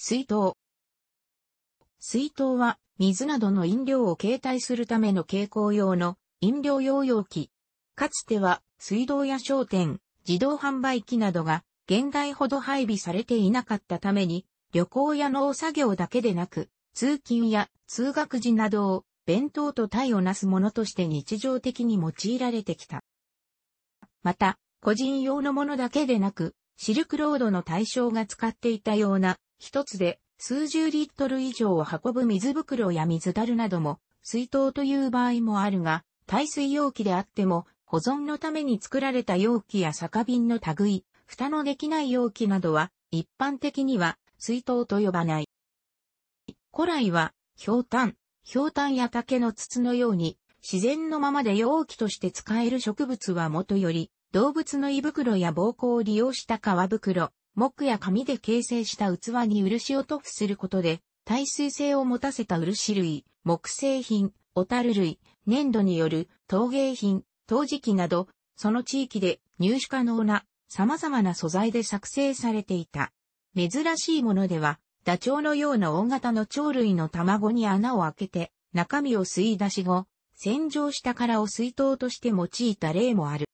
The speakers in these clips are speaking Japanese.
水筒。水筒は、水などの飲料を携帯するための蛍光用の飲料用容器。かつては、水道や商店、自動販売機などが、現代ほど配備されていなかったために、旅行や農作業だけでなく、通勤や通学時などを、弁当と体をなすものとして日常的に用いられてきた。また、個人用のものだけでなく、シルクロードの対象が使っていたような一つで数十リットル以上を運ぶ水袋や水樽なども水筒という場合もあるが、耐水容器であっても保存のために作られた容器や酒瓶の類、蓋のできない容器などは一般的には水筒と呼ばない。古来は、氷炭、氷炭や竹の筒のように、自然のままで容器として使える植物はもとより、動物の胃袋や膀胱を利用した皮袋、木や紙で形成した器に漆を塗布することで、耐水性を持たせた漆類、木製品、小樽類、粘土による陶芸品、陶磁器など、その地域で入手可能な様々な素材で作成されていた。珍しいものでは、ダチョウのような大型の鳥類の卵に穴を開けて、中身を吸い出し後、洗浄した殻を水筒として用いた例もある。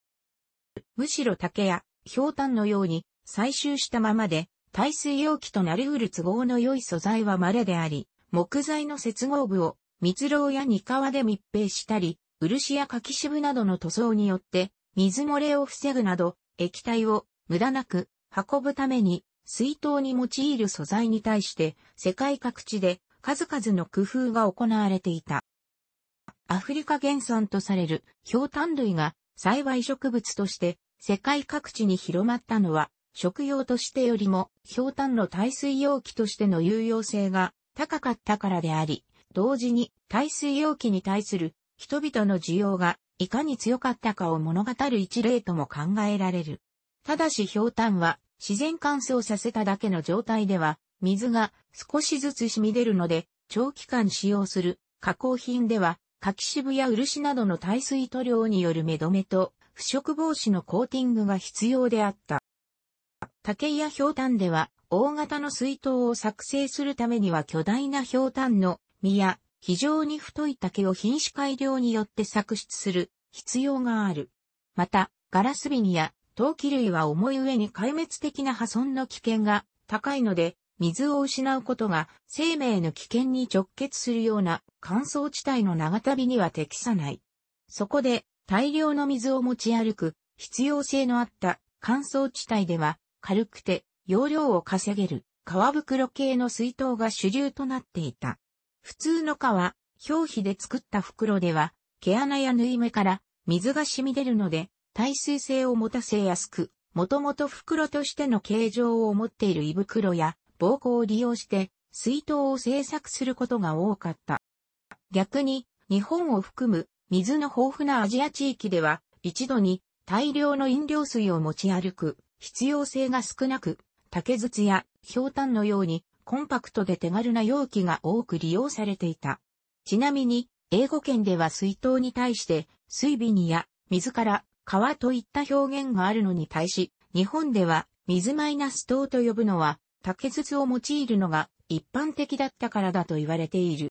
むしろ竹や、氷炭のように採集したままで、耐水容器となりうる都合の良い素材は稀であり、木材の接合部を蜜蝋や煮皮で密閉したり、漆や柿渋などの塗装によって水漏れを防ぐなど、液体を無駄なく運ぶために水筒に用いる素材に対して世界各地で数々の工夫が行われていた。アフリカ原産とされる氷炭類が栽培植物として世界各地に広まったのは食用としてよりも、氷炭の耐水容器としての有用性が高かったからであり、同時に耐水容器に対する人々の需要がいかに強かったかを物語る一例とも考えられる。ただし氷炭は自然乾燥させただけの状態では、水が少しずつ染み出るので、長期間使用する加工品では、柿渋や漆などの耐水塗料による目止めと、腐食防止のコーティングが必要であった。竹や氷炭では、大型の水筒を作成するためには巨大な氷炭の実や非常に太い竹を品種改良によって作出する必要がある。また、ガラス瓶や陶器類は重い上に壊滅的な破損の危険が高いので、水を失うことが生命の危険に直結するような乾燥地帯の長旅には適さない。そこで大量の水を持ち歩く必要性のあった乾燥地帯では軽くて容量を稼げる皮袋系の水筒が主流となっていた。普通の皮、表皮で作った袋では毛穴や縫い目から水が染み出るので耐水性を持たせやすく、もともと袋としての形状を持っている胃袋や膀胱を利用して水筒を製作することが多かった。逆に日本を含む水の豊富なアジア地域では一度に大量の飲料水を持ち歩く必要性が少なく、竹筒や氷炭のようにコンパクトで手軽な容器が多く利用されていた。ちなみに、英語圏では水筒に対して水瓶や水から川といった表現があるのに対し、日本では水マイナス筒と呼ぶのは竹筒を用いるのが一般的だったからだと言われている。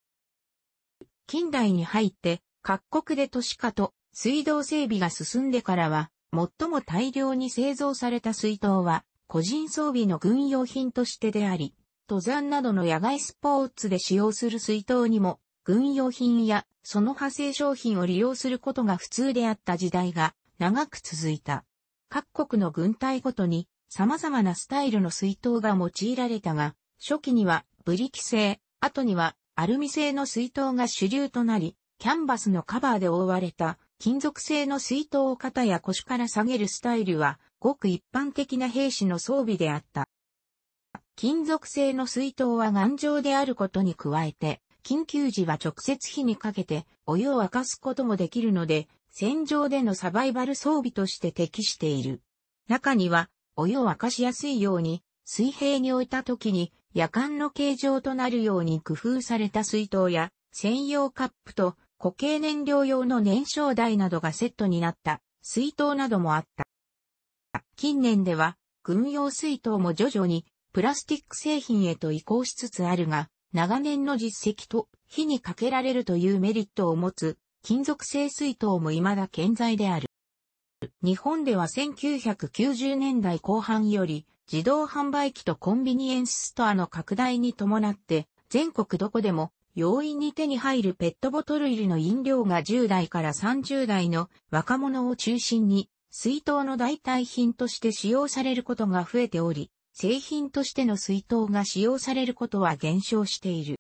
近代に入って各国で都市化と水道整備が進んでからは最も大量に製造された水筒は、個人装備の軍用品としてであり、登山などの野外スポーツで使用する水筒にも、軍用品やその派生商品を利用することが普通であった時代が長く続いた。各国の軍隊ごとに様々なスタイルの水筒が用いられたが、初期にはブリキ製、後にはアルミ製の水筒が主流となり、キャンバスのカバーで覆われた金属製の水筒を肩や腰から下げるスタイルは、ごく一般的な兵士の装備であった。金属製の水筒は頑丈であることに加えて、緊急時は直接火にかけてお湯を沸かすこともできるので、戦場でのサバイバル装備として適している。中には、お湯を沸かしやすいように、水平に置いた時に、夜間の形状となるように工夫された水筒や、専用カップと固形燃料用の燃焼台などがセットになった水筒などもあった。近年では、軍用水筒も徐々にプラスチック製品へと移行しつつあるが、長年の実績と火にかけられるというメリットを持つ金属製水筒も未だ健在である。日本では1990年代後半より自動販売機とコンビニエンスストアの拡大に伴って全国どこでも容易に手に入るペットボトル入りの飲料が10代から30代の若者を中心に水筒の代替品として使用されることが増えており、製品としての水筒が使用されることは減少している。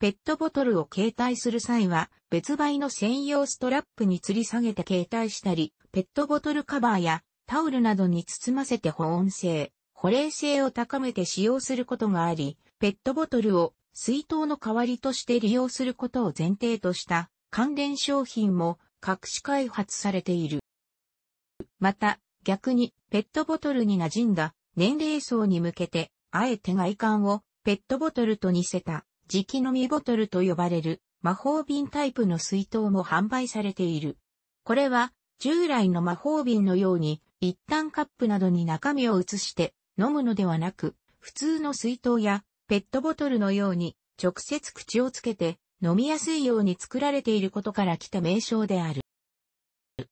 ペットボトルを携帯する際は、別売の専用ストラップに吊り下げて携帯したり、ペットボトルカバーやタオルなどに包ませて保温性、保冷性を高めて使用することがあり、ペットボトルを水筒の代わりとして利用することを前提とした関連商品も各種開発されている。また、逆にペットボトルに馴染んだ年齢層に向けて、あえて外観をペットボトルと似せた磁気飲みボトルと呼ばれる魔法瓶タイプの水筒も販売されている。これは従来の魔法瓶のように一旦カップなどに中身を移して飲むのではなく、普通の水筒やペットボトルのように直接口をつけて飲みやすいように作られていることから来た名称である。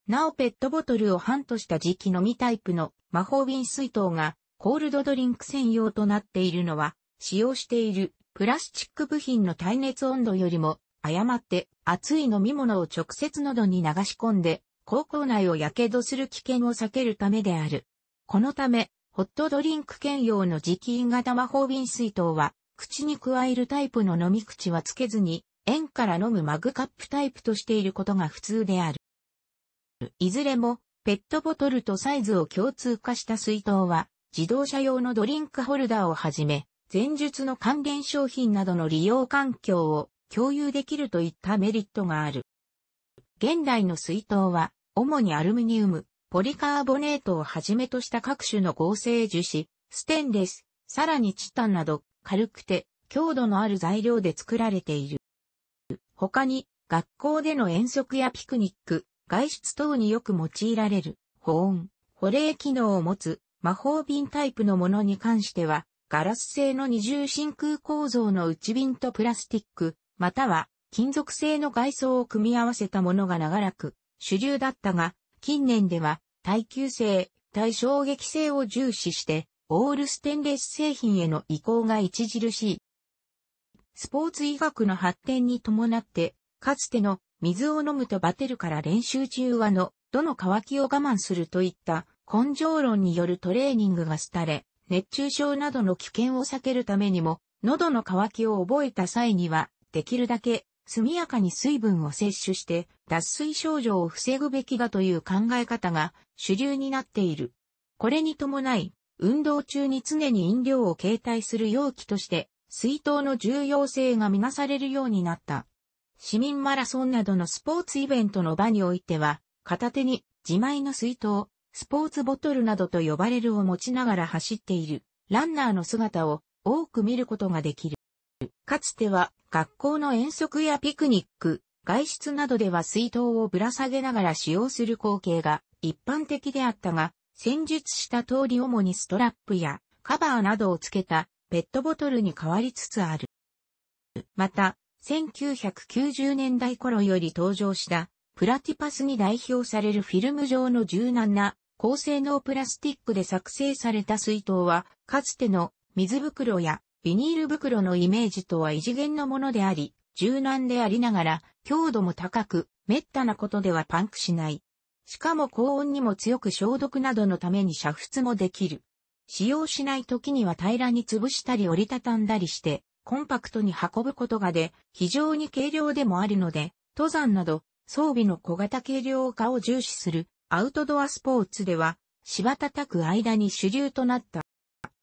なおペットボトルを半とした時期飲みタイプの魔法瓶水筒がコールドドリンク専用となっているのは使用しているプラスチック部品の耐熱温度よりも誤って熱い飲み物を直接喉に流し込んで口腔内を火傷する危険を避けるためである。このためホットドリンク兼用の磁気型魔法瓶水筒は、口に加えるタイプの飲み口はつけずに、円から飲むマグカップタイプとしていることが普通である。いずれも、ペットボトルとサイズを共通化した水筒は、自動車用のドリンクホルダーをはじめ、前述の関連商品などの利用環境を共有できるといったメリットがある。現代の水筒は、主にアルミニウム、ポリカーボネートをはじめとした各種の合成樹脂、ステンレス、さらにチタンなど軽くて強度のある材料で作られている。他に学校での遠足やピクニック、外出等によく用いられる保温、保冷機能を持つ魔法瓶タイプのものに関してはガラス製の二重真空構造の内瓶とプラスティック、または金属製の外装を組み合わせたものが長らく主流だったが、近年では耐久性、対衝撃性を重視して、オールステンレス製品への移行が著しい。スポーツ医学の発展に伴って、かつての水を飲むとバテるから練習中はの、どの渇きを我慢するといった根性論によるトレーニングが廃れ、熱中症などの危険を避けるためにも、喉の渇きを覚えた際には、できるだけ速やかに水分を摂取して脱水症状を防ぐべきだという考え方が主流になっている。これに伴い、運動中に常に飲料を携帯する容器として水筒の重要性がみなされるようになった。市民マラソンなどのスポーツイベントの場においては、片手に自前の水筒、スポーツボトルなどと呼ばれるを持ちながら走っているランナーの姿を多く見ることができる。かつては学校の遠足やピクニック、外出などでは水筒をぶら下げながら使用する光景が一般的であったが、戦術した通り主にストラップやカバーなどをつけたペットボトルに変わりつつある。また、1990年代頃より登場したプラティパスに代表されるフィルム状の柔軟な高性能プラスティックで作成された水筒は、かつての水袋やビニール袋のイメージとは異次元のものであり、柔軟でありながら、強度も高く、滅多なことではパンクしない。しかも高温にも強く消毒などのために煮沸もできる。使用しない時には平らに潰したり折りたたんだりして、コンパクトに運ぶことがで、非常に軽量でもあるので、登山など装備の小型軽量化を重視するアウトドアスポーツでは、芝叩く間に主流となった。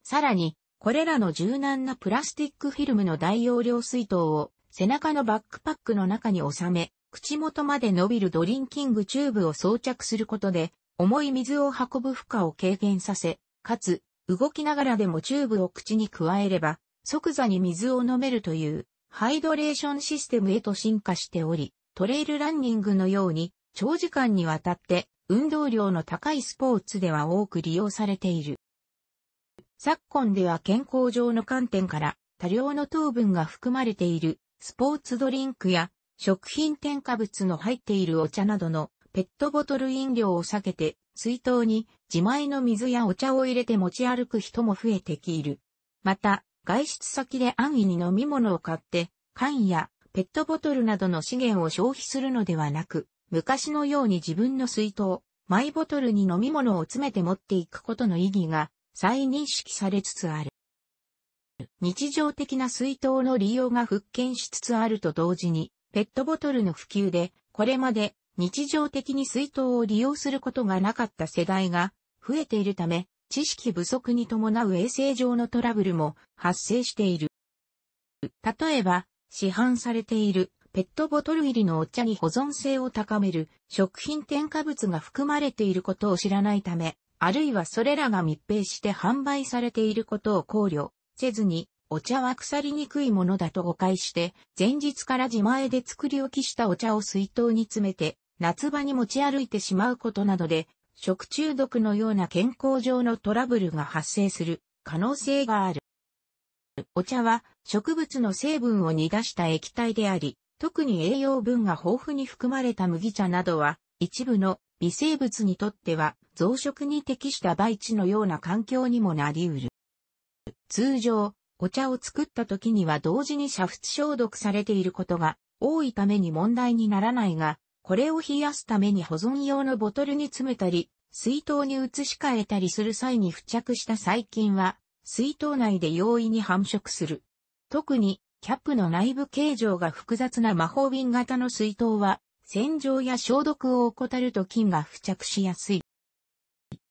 さらに、これらの柔軟なプラスティックフィルムの大容量水筒を背中のバックパックの中に収め、口元まで伸びるドリンキングチューブを装着することで、重い水を運ぶ負荷を軽減させ、かつ、動きながらでもチューブを口に加えれば、即座に水を飲めるという、ハイドレーションシステムへと進化しており、トレイルランニングのように、長時間にわたって、運動量の高いスポーツでは多く利用されている。昨今では健康上の観点から多量の糖分が含まれているスポーツドリンクや食品添加物の入っているお茶などのペットボトル飲料を避けて水筒に自前の水やお茶を入れて持ち歩く人も増えてきいる。また、外出先で安易に飲み物を買って缶やペットボトルなどの資源を消費するのではなく、昔のように自分の水筒、マイボトルに飲み物を詰めて持っていくことの意義が再認識されつつある。日常的な水筒の利用が復権しつつあると同時に、ペットボトルの普及で、これまで日常的に水筒を利用することがなかった世代が増えているため、知識不足に伴う衛生上のトラブルも発生している。例えば、市販されているペットボトル入りのお茶に保存性を高める食品添加物が含まれていることを知らないため、あるいはそれらが密閉して販売されていることを考慮せずに、お茶は腐りにくいものだと誤解して、前日から自前で作り置きしたお茶を水筒に詰めて、夏場に持ち歩いてしまうことなどで、食中毒のような健康上のトラブルが発生する可能性がある。お茶は植物の成分を煮出した液体であり、特に栄養分が豊富に含まれた麦茶などは一部の微生物にとっては増殖に適した培地のような環境にもなり得る。通常、お茶を作った時には同時に煮沸消毒されていることが多いために問題にならないが、これを冷やすために保存用のボトルに詰めたり、水筒に移し替えたりする際に付着した細菌は、水筒内で容易に繁殖する。特に、キャップの内部形状が複雑な魔法瓶型の水筒は、洗浄や消毒を怠ると菌が付着しやすい。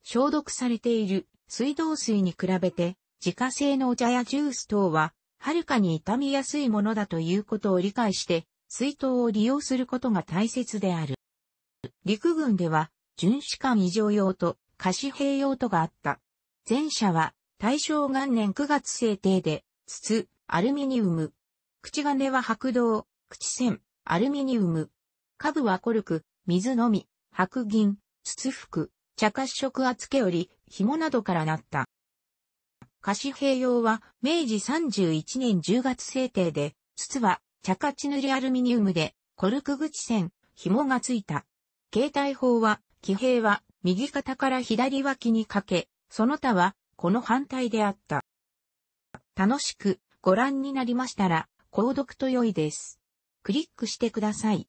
消毒されている水道水に比べて自家製のお茶やジュース等ははるかに傷みやすいものだということを理解して水筒を利用することが大切である。陸軍では巡視艦異常用と視兵用とがあった。前者は大正元年9月制定で筒、アルミニウム。口金は白銅、口線、アルミニウム。下部はコルク、水のみ、白銀、筒服、茶褐色厚けより、紐などからなった。菓子兵用は明治31年10月制定で、筒は茶褐塗りアルミニウムで、コルク口線、紐がついた。携帯法は、騎兵は右肩から左脇にかけ、その他はこの反対であった。楽しくご覧になりましたら、購読と良いです。クリックしてください。